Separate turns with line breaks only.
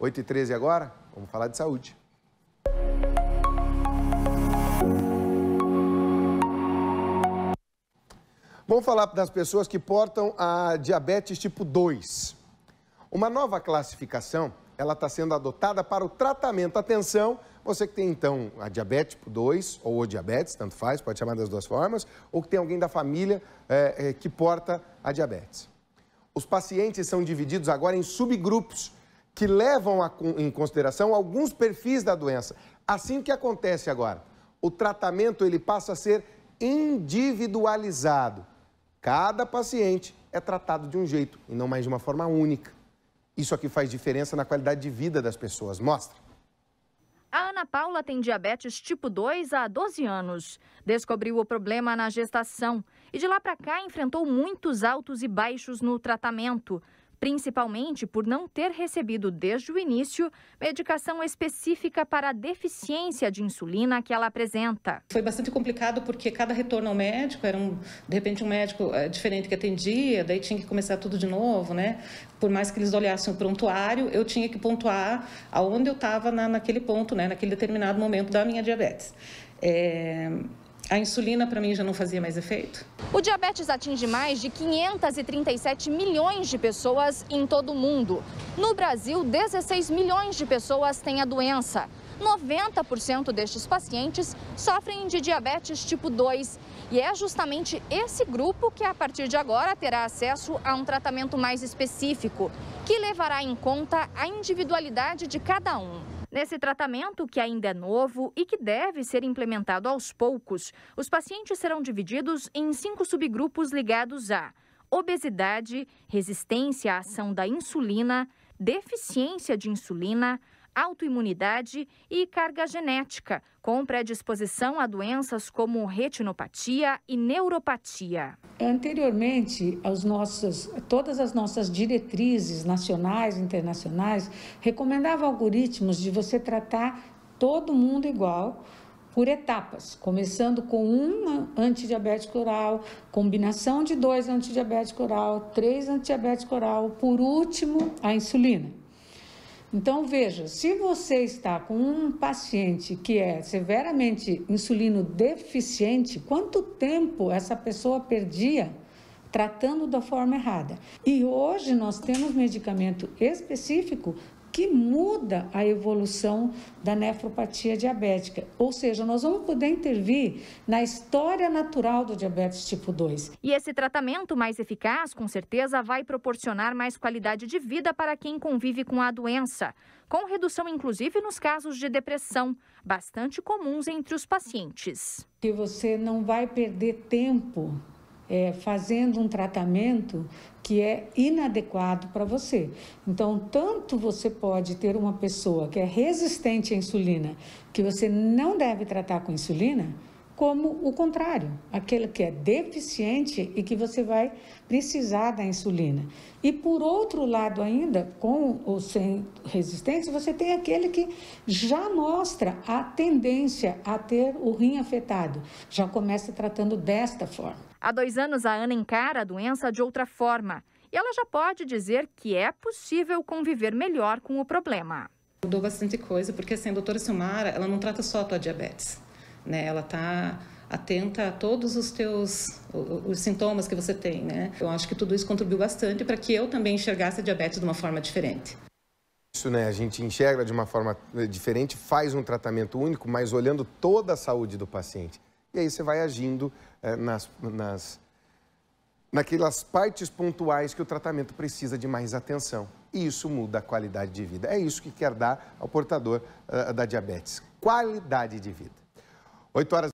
8 e 13 agora, vamos falar de saúde. Vamos falar das pessoas que portam a diabetes tipo 2. Uma nova classificação, ela está sendo adotada para o tratamento. Atenção, você que tem então a diabetes tipo 2 ou o diabetes, tanto faz, pode chamar das duas formas, ou que tem alguém da família é, é, que porta a diabetes. Os pacientes são divididos agora em subgrupos que levam a, em consideração alguns perfis da doença. Assim que acontece agora, o tratamento ele passa a ser individualizado. Cada paciente é tratado de um jeito e não mais de uma forma única. Isso aqui faz diferença na qualidade de vida das pessoas. Mostra.
A Ana Paula tem diabetes tipo 2 há 12 anos. Descobriu o problema na gestação e de lá para cá enfrentou muitos altos e baixos no tratamento principalmente por não ter recebido desde o início medicação específica para a deficiência de insulina que ela apresenta. Foi bastante complicado porque cada retorno ao médico era um, de repente um médico eh, diferente que
atendia, daí tinha que começar tudo de novo, né? Por mais que eles olhassem o prontuário, eu tinha que pontuar aonde eu estava na, naquele ponto, né? Naquele determinado momento da minha diabetes. É, a insulina para mim já não fazia mais efeito.
O diabetes atinge mais de 537 milhões de pessoas em todo o mundo. No Brasil, 16 milhões de pessoas têm a doença. 90% destes pacientes sofrem de diabetes tipo 2. E é justamente esse grupo que, a partir de agora, terá acesso a um tratamento mais específico, que levará em conta a individualidade de cada um. Nesse tratamento, que ainda é novo e que deve ser implementado aos poucos, os pacientes serão divididos em cinco subgrupos ligados a obesidade, resistência à ação da insulina, deficiência de insulina, autoimunidade e carga genética, com predisposição a doenças como retinopatia e neuropatia.
Anteriormente, as nossas, todas as nossas diretrizes nacionais e internacionais recomendavam algoritmos de você tratar todo mundo igual por etapas, começando com um antidiabético oral, combinação de dois antidiabéticos oral, três antidiabéticos oral, por último, a insulina. Então, veja, se você está com um paciente que é severamente insulino deficiente, quanto tempo essa pessoa perdia tratando da forma errada? E hoje nós temos medicamento específico que muda a evolução da nefropatia diabética. Ou seja, nós vamos poder intervir na história natural do diabetes tipo 2.
E esse tratamento mais eficaz, com certeza, vai proporcionar mais qualidade de vida para quem convive com a doença, com redução inclusive nos casos de depressão, bastante comuns entre os pacientes.
Que você não vai perder tempo é, fazendo um tratamento que é inadequado para você. Então, tanto você pode ter uma pessoa que é resistente à insulina, que você não deve tratar com insulina, como o contrário, aquele que é deficiente e que você vai precisar da insulina. E por outro lado ainda, com ou sem resistência, você tem aquele que já mostra a tendência a ter o rim afetado. Já começa tratando desta forma.
Há dois anos, a Ana encara a doença de outra forma. E ela já pode dizer que é possível conviver melhor com o problema. Mudou bastante coisa, porque assim, a doutora Silmara, ela não trata só a tua diabetes
né? Ela está atenta a todos os teus os sintomas que você tem, né? Eu acho que tudo isso contribuiu bastante para que eu também enxergasse a diabetes de uma forma diferente.
Isso, né? A gente enxerga de uma forma né, diferente, faz um tratamento único, mas olhando toda a saúde do paciente. E aí você vai agindo é, nas, nas, naquelas partes pontuais que o tratamento precisa de mais atenção. E isso muda a qualidade de vida. É isso que quer dar ao portador uh, da diabetes. Qualidade de vida. 8 horas.